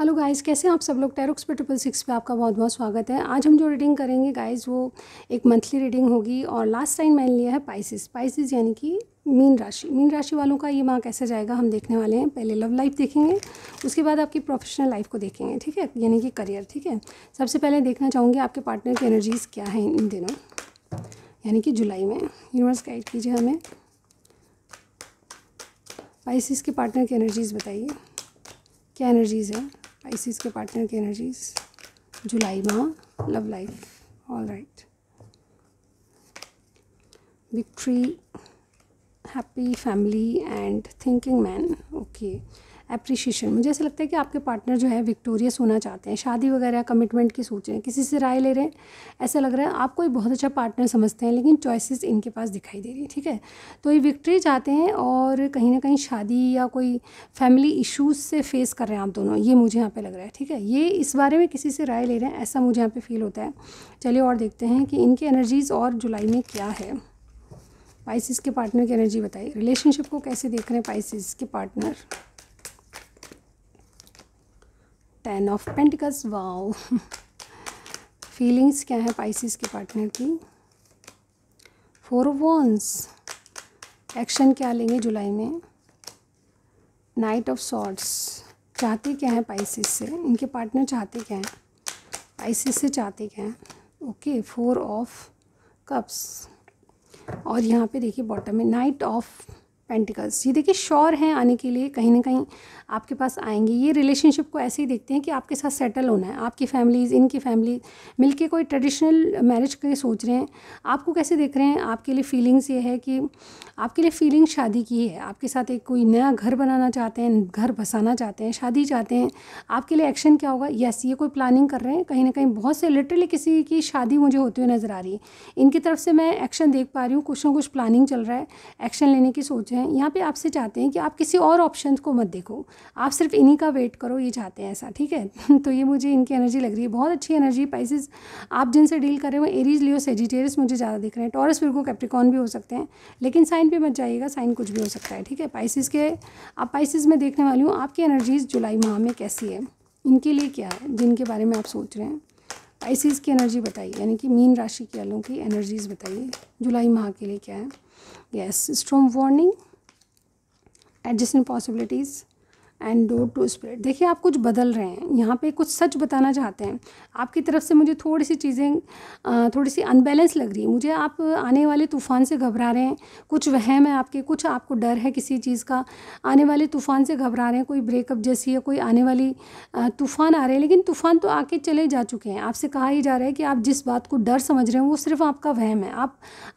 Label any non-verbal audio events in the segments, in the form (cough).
Hello guys कैसे आप सब लोग टेरोक्स पे ट्रिपल सिक्स पे आपका बहुत बहुत स्वागत है आज हम जो रीडिंग करेंगे गाइस वो एक मंथली रीडिंग होगी और लास्ट टाइम मैंने लिया है पाइसिस पाइसिस यानी कि मीन राशि मीन राशि वालों का ये माह कैसे जाएगा हम देखने वाले हैं पहले लव लाइफ देखेंगे उसके बाद आपकी प्रोफेशनल लाइफ को देखेंगे ठीक है यानी कि करियर ठीक है सबसे पहले देखना चाहूँगी आपके पार्टनर की एनर्जीज़ क्या है इन दिनों यानी कि जुलाई में यूनिवर्स गाइड कीजिए हमें पाइसिस के पार्टनर की एनर्जीज़ बताइए क्या एनर्जीज़ है आईसीस के पार्टनर की एनर्जीज जुलाई माह love life all right victory happy family and thinking man okay appreciation मुझे ऐसा लगता है कि आपके पार्टनर जो है विक्टोरियस होना चाहते हैं शादी वगैरह कमिटमेंट की सोच रहे हैं किसी से राय ले रहे हैं ऐसा लग रहा है आप कोई बहुत अच्छा पार्टनर समझते हैं लेकिन चॉइसेस इनके पास दिखाई दे रही है ठीक है तो ये विक्ट्री चाहते हैं और कहीं ना कहीं शादी या कोई फैमिली इशूज़ से फेस कर रहे हैं आप दोनों ये मुझे यहाँ पर लग रहा है ठीक है ये इस बारे में किसी से राय ले रहे हैं ऐसा मुझे यहाँ पर फील होता है चलिए और देखते हैं कि इनकी एनर्जीज़ और जुलाई में क्या है पाइसिस के पार्टनर की एनर्जी बताइए रिलेशनशिप को कैसे देख रहे हैं पाइसिस के partner ten of pentacles wow feelings क्या है पाइसिस के पार्टनर की फोर वॉन्स एक्शन क्या लेंगे जुलाई में नाइट ऑफ सॉर्ट्स चाहते क्या हैं पाइसिस से इनके पार्टनर चाहते क्या है पाइसिस से चाहते क्या हैं ओके फोर ऑफ कप्स और यहाँ पे देखिए बॉटम में नाइट ऑफ पेंटिकल्स ये देखिए श्योर हैं आने के लिए कहीं ना कहीं आपके पास आएंगे ये रिलेशनशिप को ऐसे ही देखते हैं कि आपके साथ सेटल होना है आपकी फैमिलीज़ इनकी फैमिली मिलके कोई ट्रेडिशनल मैरिज के सोच रहे हैं आपको कैसे देख रहे हैं आपके लिए फीलिंग्स ये है कि आपके लिए फीलिंग शादी की है आपके साथ एक कोई नया घर बनाना चाहते हैं घर बसाना चाहते हैं शादी चाहते हैं आपके लिए एक्शन क्या होगा येस ये कोई प्लानिंग कर रहे हैं कहीं ना कहीं बहुत से लिटरली किसी की शादी मुझे होती हुई नज़र आ रही है इनकी तरफ से मैं एक्शन देख पा रही हूँ कुछ ना कुछ प्लानिंग चल रहा है एक्शन लेने की सोच हैं यहाँ पे आपसे चाहते हैं कि आप किसी और ऑप्शन को मत देखो आप सिर्फ इन्हीं का वेट करो ये चाहते हैं ऐसा ठीक है (laughs) तो ये मुझे इनकी एनर्जी लग रही है बहुत अच्छी एनर्जी पाइसिस आप जिनसे डील कर रहे हो एरीज लियो सेजिटेरियस मुझे ज़्यादा दिख रहे हैं टॉरस फिर कैप्रिकॉन भी हो सकते हैं लेकिन साइन पर मत जाइएगा साइन कुछ भी हो सकता है ठीक है पाइसिस के आप पाइसिस में देखने वाली हूँ आपकी एनर्जीज़ जुलाई माह में कैसी है इनके लिए क्या है जिनके बारे में आप सोच रहे हैं पाइसिस की एनर्जी बताइए यानी कि मीन राशि के वालों की एनर्जीज़ बताइए जुलाई माह के लिए क्या है yes storm warning adjacent possibilities and door to spread देखिए आप कुछ बदल रहे हैं यहाँ पे कुछ सच बताना चाहते हैं आपकी तरफ से मुझे थोड़ी सी चीज़ें थोड़ी सी अनबैलेंस लग रही है मुझे आप आने वाले तूफ़ान से घबरा रहे हैं कुछ वहम है आपके कुछ आपको डर है किसी चीज़ का आने वाले तूफ़ान से घबरा रहे हैं कोई ब्रेकअप जैसी है कोई आने वाली तूफ़ान आ रहे हैं लेकिन तूफ़ान तो आके चले जा चुके हैं आपसे कहा ही जा रहा है कि आप जिस बात को डर समझ रहे हैं वो सिर्फ आपका वहम है आप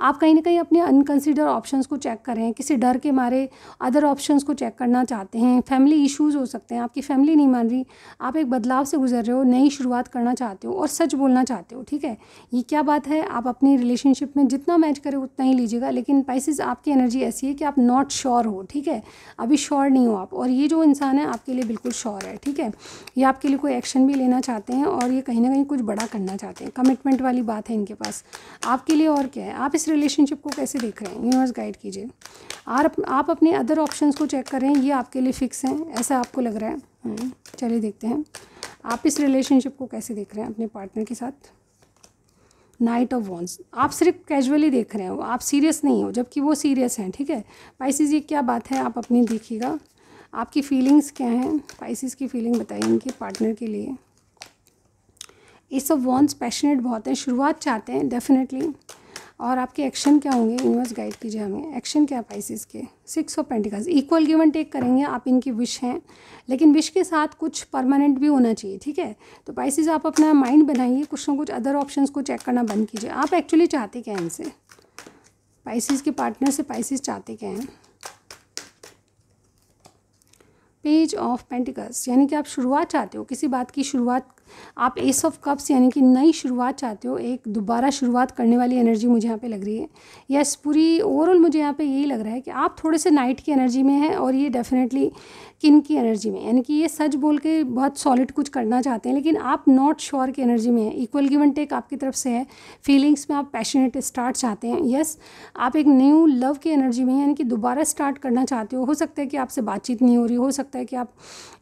आप कहीं ना कहीं अपने अनकंसिडर ऑप्शंस को चेक करें किसी डर के मारे अदर ऑप्शंस को चेक करना चाहते हैं फैमिली इशू इश्यूज़ हो सकते हैं आपकी फैमिली नहीं मान रही आप एक बदलाव से गुजर रहे हो नई शुरुआत करना चाहते हो और सच बोलना चाहते हो ठीक है ये क्या बात है आप अपनी रिलेशनशिप में जितना मैच करें उतना ही लीजिएगा लेकिन पैसेज आपकी एनर्जी ऐसी है कि आप नॉट श्योर हो ठीक है अभी श्योर नहीं हो आप और ये जो इंसान है आपके लिए बिल्कुल श्योर है ठीक है ये आपके लिए कोई एक्शन भी लेना चाहते हैं और ये कहीं ना कहीं कुछ बड़ा करना चाहते हैं कमिटमेंट वाली बात है इनके पास आपके लिए और क्या है आप इस रिलेशनशिप को कैसे देख रहे हैं यूनिवर्स गाइड कीजिए आप आप अपने अदर ऑप्शंस को चेक करें ये आपके लिए फ़िक्स हैं ऐसा आपको लग रहा है हम्म, चलिए देखते हैं आप इस रिलेशनशिप को कैसे देख रहे हैं अपने पार्टनर के साथ नाइट ऑफ वॉन्स आप सिर्फ कैजुअली देख रहे हो आप सीरियस नहीं हो जबकि वो सीरियस हैं ठीक है पाइसिस ये क्या बात है आप अपनी देखिएगा आपकी फीलिंग्स क्या हैं पाइसिस की फीलिंग बताइए इनके पार्टनर के लिए ये सब वॉन्स पैशनेट बहुत हैं शुरुआत चाहते हैं डेफिनेटली और आपके एक्शन क्या होंगे यूनिवर्स गाइड कीजिए हमें एक्शन क्या पाइसिस के six of pentacles equal given take करेंगे आप इनकी विश हैं लेकिन विश के साथ कुछ परमानेंट भी होना चाहिए ठीक है तो पाइसिस आप अपना माइंड बनाइए कुछ ना कुछ अदर ऑप्शन को चेक करना बंद कीजिए आप एक्चुअली चाहते क्या इनसे पाइसिस के पार्टनर से पाइसिस चाहते क्या हैं पेज ऑफ पेंटिकल्स यानी कि आप शुरुआत चाहते हो किसी बात की शुरुआत आप एस ऑफ कप्स यानी कि नई शुरुआत चाहते हो एक दोबारा शुरुआत करने वाली एनर्जी मुझे यहाँ पे लग रही है यस पूरी ओवरऑल मुझे यहाँ पे यही लग रहा है कि आप थोड़े से नाइट की एनर्जी में हैं और ये डेफिनेटली किन की एनर्जी में यानी कि ये सच बोल के बहुत सॉलिड कुछ करना चाहते हैं लेकिन आप नॉट श्योर की एनर्जी में हैं इक्वल गिवन टेक आपकी तरफ से है फीलिंग्स में आप पैशनेट स्टार्ट चाहते हैं यस आप एक न्यू लव की एनर्जी में यानी कि दोबारा स्टार्ट करना चाहते हो हो सकता है कि आपसे बातचीत नहीं हो रही हो सकता है कि आप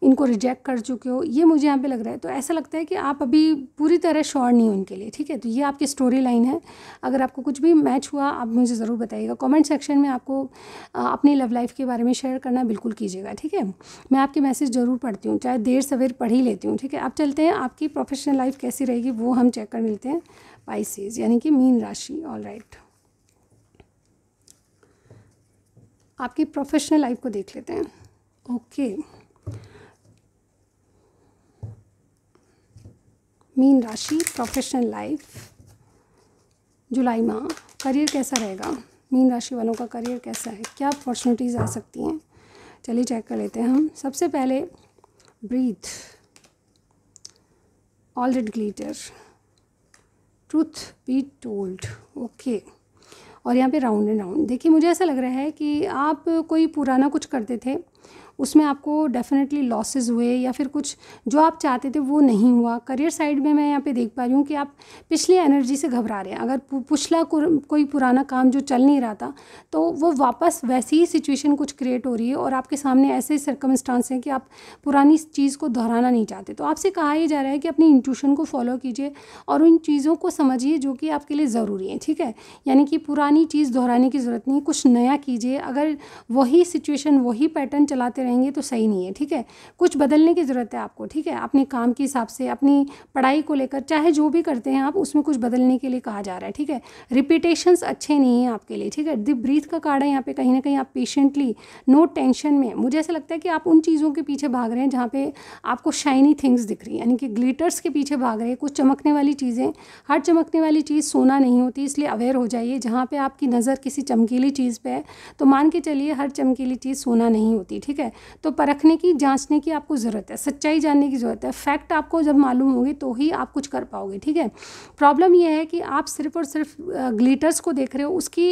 इनको रिजेक्ट कर चुके हो ये मुझे यहाँ पर लग रहा है तो ऐसा लगता है सकता है कि आप अभी पूरी तरह श्योर नहीं उनके लिए ठीक है तो ये आपकी स्टोरी लाइन है अगर आपको कुछ भी मैच हुआ आप मुझे ज़रूर बताइएगा कमेंट सेक्शन में आपको अपनी लव लाइफ के बारे में शेयर करना बिल्कुल कीजिएगा ठीक है मैं आपके मैसेज ज़रूर पढ़ती हूँ चाहे देर सवेर पढ़ ही लेती हूँ ठीक है आप चलते हैं आपकी प्रोफेशनल लाइफ कैसी रहेगी वो हम चेक कर लेते हैं पाइसीज यानी कि मीन राशि ऑल राइट आपकी प्रोफेशनल लाइफ को देख लेते हैं ओके okay. मीन राशि प्रोफेशनल लाइफ जुलाई माह करियर कैसा रहेगा मीन राशि वालों का करियर कैसा है क्या अपॉर्चुनिटीज़ आ सकती हैं चलिए चेक कर लेते हैं हम सबसे पहले breathe all that glitter truth be told okay और यहाँ पे राउंड एंड राउंड देखिए मुझे ऐसा लग रहा है कि आप कोई पुराना कुछ करते थे उसमें आपको डेफिनेटली लॉसेस हुए या फिर कुछ जो आप चाहते थे वो नहीं हुआ करियर साइड में मैं यहाँ पे देख पा रही हूँ कि आप पिछली एनर्जी से घबरा रहे हैं अगर पिछला को, कोई पुराना काम जो चल नहीं रहा था तो वो वापस वैसी ही सिचुएशन कुछ क्रिएट हो रही है और आपके सामने ऐसे सर्कमस्टांस हैं कि आप पुरानी चीज़ को दोहराना नहीं चाहते तो आपसे कहा ही जा रहा है कि अपनी इंट्यूशन को फॉलो कीजिए और उन चीज़ों को समझिए जो कि आपके लिए ज़रूरी है ठीक है यानी कि पुरानी चीज़ दोहराने की ज़रूरत नहीं कुछ नया कीजिए अगर वही सिचुएशन वही पैटर्न चलाते रहेंगे तो सही नहीं है ठीक है कुछ बदलने की ज़रूरत है आपको ठीक है अपने काम के हिसाब से अपनी पढ़ाई को लेकर चाहे जो भी करते हैं आप उसमें कुछ बदलने के लिए कहा जा रहा है ठीक है रिपीटेशंस अच्छे नहीं हैं आपके लिए ठीक है द ब्रीथ का कार्ड है यहाँ पे कहीं ना कहीं आप पेशेंटली नो टेंशन में मुझे ऐसा लगता है कि आप उन चीज़ों के पीछे भाग रहे हैं जहाँ पे आपको शाइनी थिंग्स दिख रही हैं यानी कि ग्लिटर्स के पीछे भाग रहे हैं कुछ चमकने वाली चीज़ें हर चमकने वाली चीज़ सोना नहीं होती इसलिए अवेयर हो जाइए जहाँ पर आपकी नज़र किसी चमकीली चीज़ पर है तो मान के चलिए हर चमकीली चीज़ सोना नहीं होती ठीक है तो परखने की जांचने की आपको ज़रूरत है सच्चाई जानने की ज़रूरत है फैक्ट आपको जब मालूम होगी तो ही आप कुछ कर पाओगे ठीक है प्रॉब्लम यह है कि आप सिर्फ और सिर्फ ग्लीटर्स को देख रहे हो उसकी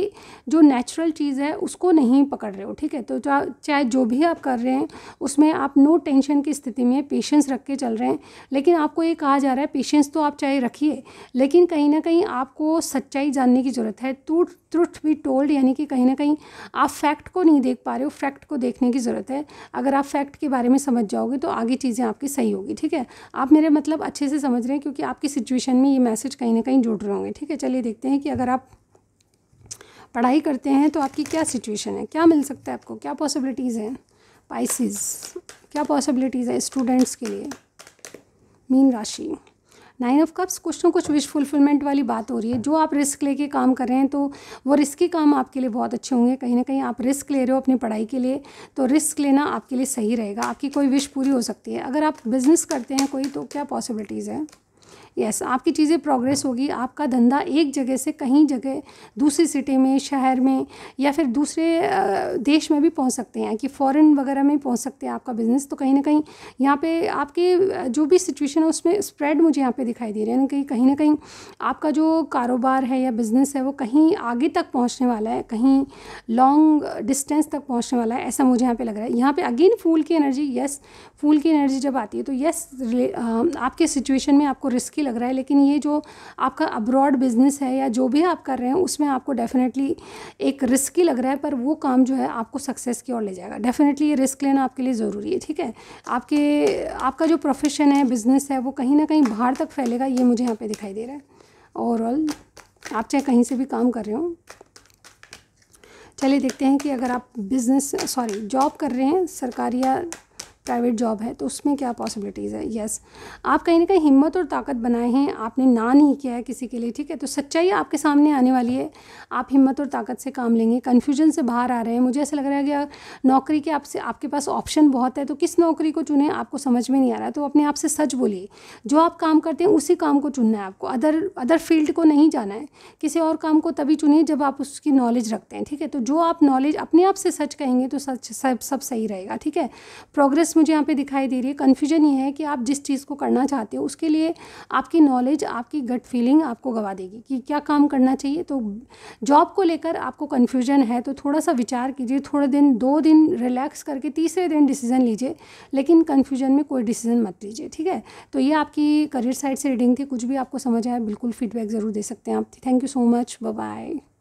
जो नेचुरल चीज़ है उसको नहीं पकड़ रहे हो ठीक है तो चाहे जो भी आप कर रहे हैं उसमें आप नो टेंशन की स्थिति में पेशेंस रख के चल रहे हैं लेकिन आपको ये कहा जा रहा है पेशेंस तो आप चाहे रखिए लेकिन कहीं ना कहीं आपको सच्चाई जानने की ज़रूरत है टूट ट्रुथ बी टोल्ड यानी कि कहीं ना कहीं आप फैक्ट को नहीं देख पा रहे हो फैक्ट को देखने की ज़रूरत है अगर आप फैक्ट के बारे में समझ जाओगे तो आगे चीज़ें आपकी सही होगी ठीक है आप मेरे मतलब अच्छे से समझ रहे हैं क्योंकि आपकी सिचुएशन में ये मैसेज कहीं ना कहीं जुड़ रहे होंगे ठीक है चलिए देखते हैं कि अगर आप पढ़ाई करते हैं तो आपकी क्या सिचुएशन है क्या मिल सकता है आपको क्या पॉसिबिलिटीज़ हैं पाइसिस क्या पॉसिबिलिटीज़ है स्टूडेंट्स के लिए मीन राशि नाइन ऑफ कप्स कुछ ना कुछ विश फुलफिलमेंट वाली बात हो रही है जो आप रिस्क लेके काम कर रहे हैं तो वो रिस्की काम आपके लिए बहुत अच्छे होंगे कहीं ना कहीं आप रिस्क ले रहे हो अपनी पढ़ाई के लिए तो रिस्क लेना आपके लिए सही रहेगा आपकी कोई विश पूरी हो सकती है अगर आप बिज़नेस करते हैं कोई तो क्या पॉसिबिलिटीज़ है यस आपकी चीज़ें प्रोग्रेस होगी आपका धंधा एक जगह से कहीं जगह दूसरी सिटी में शहर में या फिर दूसरे देश में भी पहुंच सकते हैं कि फॉरेन वगैरह में पहुंच सकते हैं आपका बिज़नेस तो कहीं ना कहीं यहाँ पे आपके जो भी सिचुएशन है उसमें स्प्रेड मुझे यहाँ पे दिखाई दे रहे हैं कि कहीं ना कहीं आपका जो कारोबार है या बिज़नेस है वो कहीं आगे तक पहुँचने वाला है कहीं लॉन्ग डिस्टेंस तक पहुँचने वाला है ऐसा मुझे यहाँ पर लग रहा है यहाँ पर अगेन फूल की एनर्जी येस फूल की एनर्जी जब आती है तो यस आपके सिचुएशन में आपको रिस्की ही लग रहा है लेकिन ये जो आपका अब्रॉड बिज़नेस है या जो भी आप कर रहे हैं उसमें आपको डेफिनेटली एक ही लग रहा है पर वो काम जो है आपको सक्सेस की ओर ले जाएगा डेफिनेटली ये रिस्क लेना आपके लिए ज़रूरी है ठीक है आपके आपका जो प्रोफेशन है बिज़नेस है वो कहीं ना कहीं बाहर तक फैलेगा ये मुझे यहाँ पर दिखाई दे रहा है ओवरऑल आप चाहे कहीं से भी काम कर रहे हो चलिए देखते हैं कि अगर आप बिज़नेस सॉरी जॉब कर रहे हैं सरकारी या प्राइवेट जॉब है तो उसमें क्या पॉसिबिलिटीज़ है येस आप कहीं ना कहीं हिम्मत और ताकत बनाए हैं आपने ना नहीं किया है किसी के लिए ठीक है तो सच्चाई आपके सामने आने वाली है आप हिम्मत और ताकत से काम लेंगे कन्फ्यूजन से बाहर आ रहे हैं मुझे ऐसा लग रहा है कि नौकरी के आपसे आपके पास ऑप्शन बहुत है तो किस नौकरी को चुने आपको समझ में नहीं आ रहा है तो अपने आप से सच बोलिए जो आप काम करते हैं उसी काम को चुनना है आपको अदर अदर फील्ड को नहीं जाना है किसी और काम को तभी चुनिए जब आप उसकी नॉलेज रखते हैं ठीक है तो जो आप नॉलेज अपने आप से सच कहेंगे तो सच सब सब सही रहेगा ठीक है प्रोग्रेस मुझे यहाँ पे दिखाई दे रही है कन्फ्यूजन ये है कि आप जिस चीज़ को करना चाहते हो उसके लिए आपकी नॉलेज आपकी गट फीलिंग आपको गवा देगी कि क्या काम करना चाहिए तो जॉब को लेकर आपको कन्फ्यूजन है तो थोड़ा सा विचार कीजिए थोड़े दिन दो दिन रिलैक्स करके तीसरे दिन डिसीजन लीजिए लेकिन कन्फ्यूजन में कोई डिसीजन मत लीजिए ठीक है तो ये आपकी करियर साइड से रीडिंग थी कुछ भी आपको समझ आए बिल्कुल फीडबैक ज़रूर दे सकते हैं आप thank you so much bye